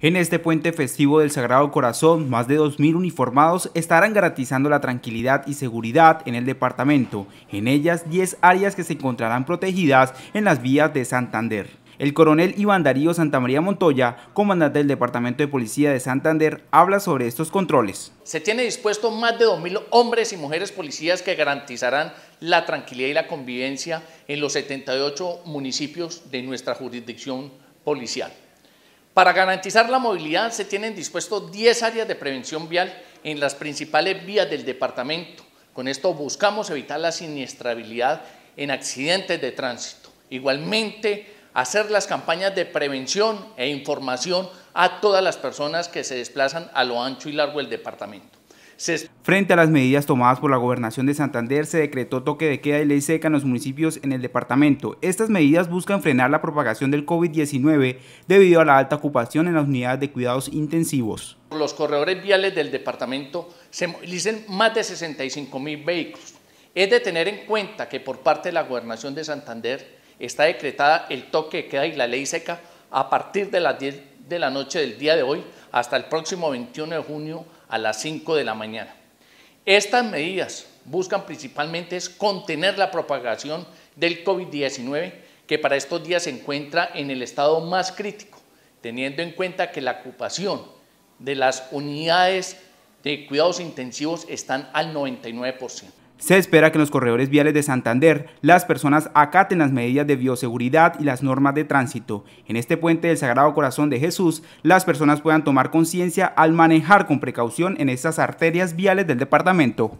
En este puente festivo del Sagrado Corazón, más de 2.000 uniformados estarán garantizando la tranquilidad y seguridad en el departamento, en ellas 10 áreas que se encontrarán protegidas en las vías de Santander. El coronel Iván Darío Santamaría Montoya, comandante del Departamento de Policía de Santander, habla sobre estos controles. Se tiene dispuesto más de 2.000 hombres y mujeres policías que garantizarán la tranquilidad y la convivencia en los 78 municipios de nuestra jurisdicción policial. Para garantizar la movilidad se tienen dispuestos 10 áreas de prevención vial en las principales vías del departamento. Con esto buscamos evitar la siniestrabilidad en accidentes de tránsito. Igualmente, hacer las campañas de prevención e información a todas las personas que se desplazan a lo ancho y largo del departamento. Frente a las medidas tomadas por la gobernación de Santander, se decretó toque de queda y ley seca en los municipios en el departamento. Estas medidas buscan frenar la propagación del COVID-19 debido a la alta ocupación en las unidades de cuidados intensivos. Los corredores viales del departamento se movilizan más de 65 mil vehículos. Es de tener en cuenta que por parte de la gobernación de Santander está decretada el toque de queda y la ley seca a partir de las 10 de la noche del día de hoy hasta el próximo 21 de junio a las 5 de la mañana. Estas medidas buscan principalmente es contener la propagación del COVID-19, que para estos días se encuentra en el estado más crítico, teniendo en cuenta que la ocupación de las unidades de cuidados intensivos están al 99%. Se espera que en los corredores viales de Santander las personas acaten las medidas de bioseguridad y las normas de tránsito. En este puente del Sagrado Corazón de Jesús, las personas puedan tomar conciencia al manejar con precaución en estas arterias viales del departamento.